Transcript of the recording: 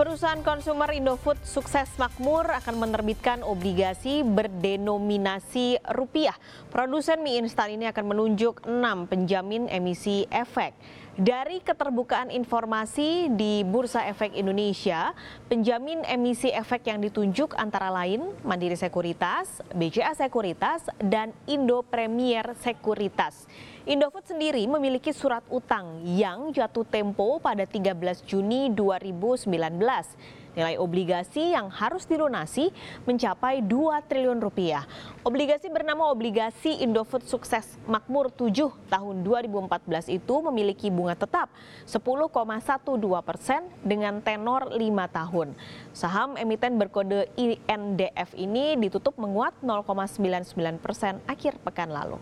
Perusahaan konsumer Indofood sukses makmur akan menerbitkan obligasi berdenominasi rupiah. Produsen mie instan ini akan menunjuk enam penjamin emisi efek. Dari keterbukaan informasi di Bursa Efek Indonesia, penjamin emisi efek yang ditunjuk antara lain Mandiri Sekuritas, BCA Sekuritas, dan Indo Premier Sekuritas. Indofood sendiri memiliki surat utang yang jatuh tempo pada 13 Juni 2019. Nilai obligasi yang harus dilunasi mencapai 2 triliun rupiah. Obligasi bernama Obligasi Indofood Sukses Makmur 7 tahun 2014 itu memiliki bunga tetap 10,12 persen dengan tenor 5 tahun. Saham emiten berkode INDF ini ditutup menguat 0,99 persen akhir pekan lalu.